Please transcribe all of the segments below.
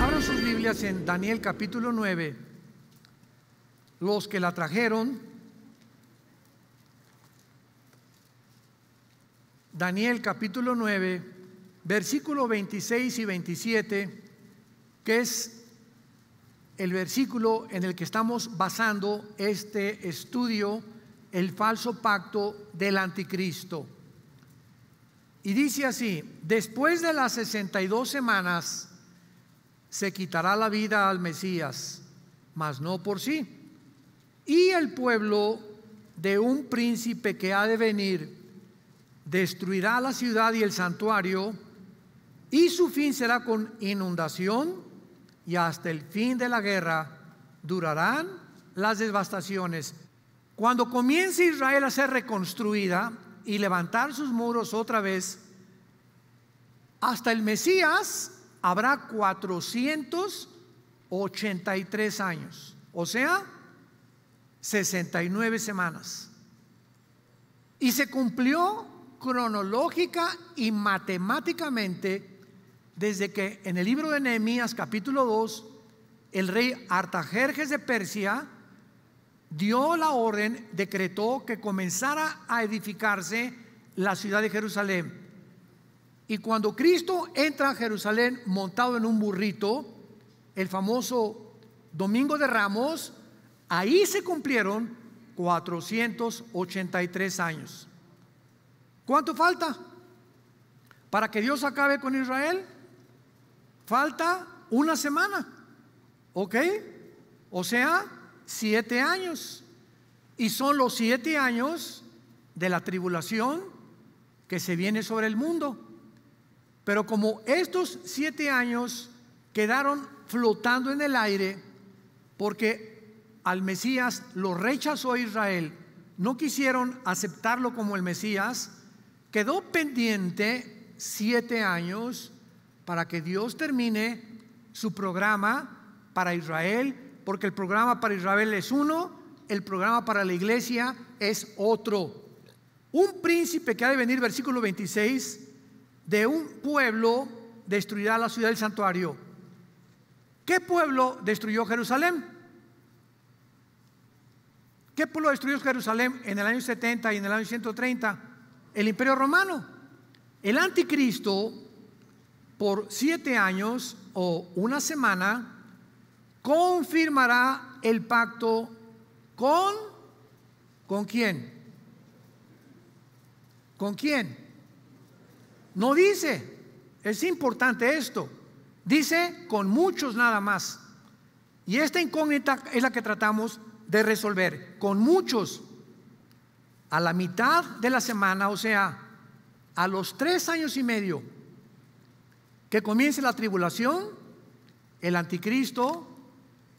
Abran sus Biblias en Daniel capítulo 9. Los que la trajeron, Daniel capítulo 9, versículo 26 y 27, que es el versículo en el que estamos basando este estudio, el falso pacto del anticristo. Y dice así, después de las 62 semanas se quitará la vida al Mesías, mas no por sí. Y el pueblo de un príncipe que ha de venir destruirá la ciudad y el santuario, y su fin será con inundación, y hasta el fin de la guerra durarán las devastaciones. Cuando comience Israel a ser reconstruida, y levantar sus muros otra vez, hasta el Mesías habrá 483 años, o sea, 69 semanas. Y se cumplió cronológica y matemáticamente desde que en el libro de Nehemías capítulo 2 el rey Artajerjes de Persia dio la orden, decretó que comenzara a edificarse la ciudad de Jerusalén. Y cuando Cristo entra a Jerusalén montado en un burrito, el famoso Domingo de Ramos, ahí se cumplieron 483 años. ¿Cuánto falta para que Dios acabe con Israel? Falta una semana, ¿ok? O sea, siete años. Y son los siete años de la tribulación que se viene sobre el mundo. Pero como estos siete años quedaron flotando en el aire, porque al Mesías lo rechazó Israel, no quisieron aceptarlo como el Mesías, quedó pendiente siete años para que Dios termine su programa para Israel porque el programa para Israel es uno, el programa para la iglesia es otro. Un príncipe que ha de venir, versículo 26, de un pueblo destruirá la ciudad del santuario. ¿Qué pueblo destruyó Jerusalén? ¿Qué pueblo destruyó Jerusalén en el año 70 y en el año 130? El imperio romano. El anticristo, por siete años o una semana, confirmará el pacto con, ¿con quién? ¿Con quién? No dice, es importante esto, dice con muchos nada más. Y esta incógnita es la que tratamos de resolver, con muchos. A la mitad de la semana, o sea, a los tres años y medio que comience la tribulación, el anticristo,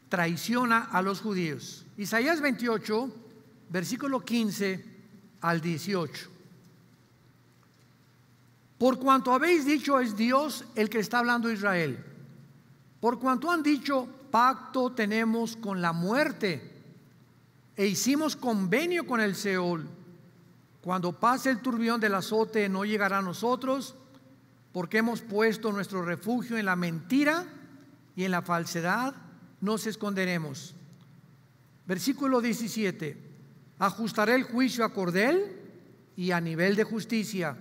traiciona a los judíos. Isaías 28, versículo 15 al 18. Por cuanto habéis dicho es Dios el que está hablando Israel. Por cuanto han dicho pacto tenemos con la muerte e hicimos convenio con el Seol. Cuando pase el turbión del azote no llegará a nosotros porque hemos puesto nuestro refugio en la mentira y en la falsedad nos esconderemos. Versículo 17. Ajustaré el juicio a cordel y a nivel de justicia.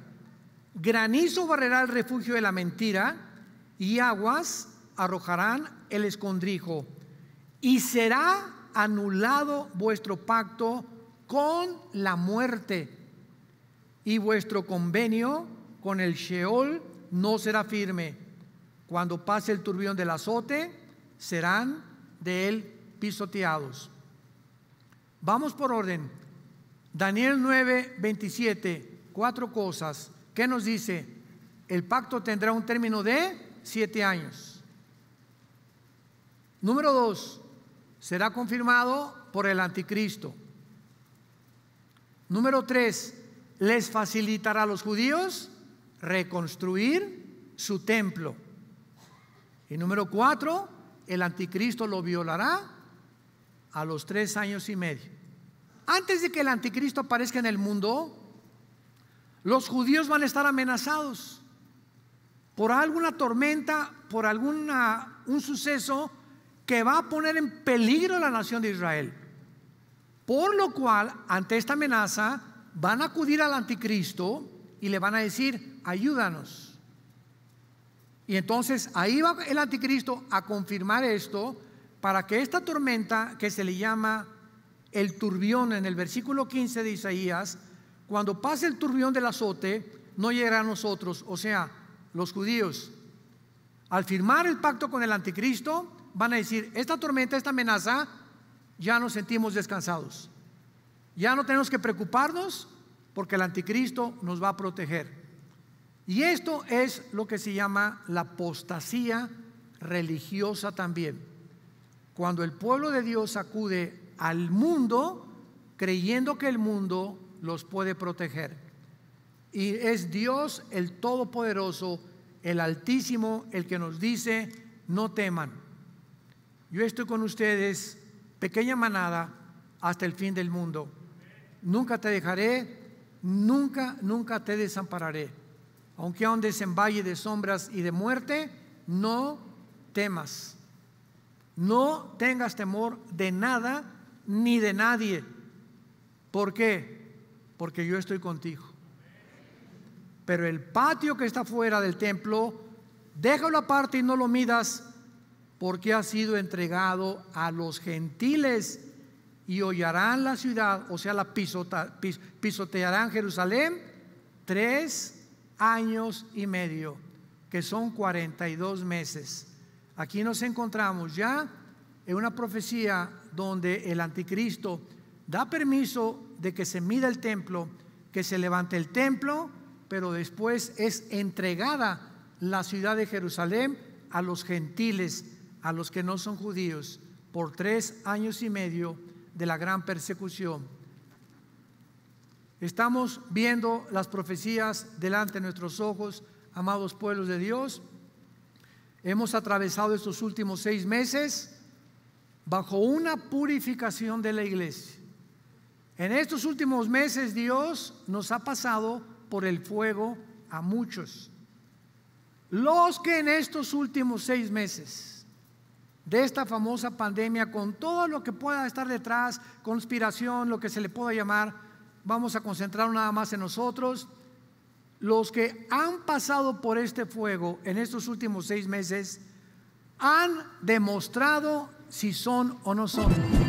Granizo barrerá el refugio de la mentira y aguas arrojarán el escondrijo. Y será anulado vuestro pacto con la muerte y vuestro convenio con el Sheol no será firme. Cuando pase el turbión del azote, serán de él pisoteados. Vamos por orden. Daniel 9, 27, cuatro cosas. ¿Qué nos dice? El pacto tendrá un término de siete años. Número dos, será confirmado por el anticristo. Número tres, les facilitará a los judíos reconstruir su templo. Y número cuatro, el anticristo lo violará a los tres años y medio. Antes de que el anticristo aparezca en el mundo, los judíos van a estar amenazados por alguna tormenta, por algún un suceso que va a poner en peligro a la nación de Israel. Por lo cual, ante esta amenaza, van a acudir al anticristo y le van a decir, ayúdanos. Y entonces ahí va el anticristo a confirmar esto para que esta tormenta que se le llama el turbión en el versículo 15 de Isaías, cuando pase el turbión del azote, no llegue a nosotros, o sea, los judíos. Al firmar el pacto con el anticristo, van a decir, esta tormenta, esta amenaza, ya nos sentimos descansados. Ya no tenemos que preocuparnos porque el anticristo nos va a proteger. Y esto es lo que se llama la apostasía religiosa también. Cuando el pueblo de Dios acude al mundo creyendo que el mundo los puede proteger. Y es Dios el Todopoderoso, el Altísimo, el que nos dice, no teman. Yo estoy con ustedes, pequeña manada, hasta el fin del mundo. Nunca te dejaré, nunca, nunca te desampararé. Aunque andes en valle de sombras y de muerte, no temas. No tengas temor de nada ni de nadie. ¿Por qué? Porque yo estoy contigo. Pero el patio que está fuera del templo, déjalo aparte y no lo midas, porque ha sido entregado a los gentiles y hollarán la ciudad, o sea, la pisota, pisotearán Jerusalén tres años y medio, que son 42 meses. Aquí nos encontramos ya en una profecía donde el anticristo da permiso de que se mida el templo, que se levante el templo, pero después es entregada la ciudad de Jerusalén a los gentiles, a los que no son judíos, por tres años y medio de la gran persecución. Estamos viendo las profecías delante de nuestros ojos, amados pueblos de Dios. Hemos atravesado estos últimos seis meses bajo una purificación de la iglesia. En estos últimos meses Dios nos ha pasado por el fuego a muchos. Los que en estos últimos seis meses de esta famosa pandemia, con todo lo que pueda estar detrás, conspiración, lo que se le pueda llamar, vamos a concentrar nada más en nosotros. Los que han pasado por este fuego en estos últimos seis meses han demostrado si son o no son.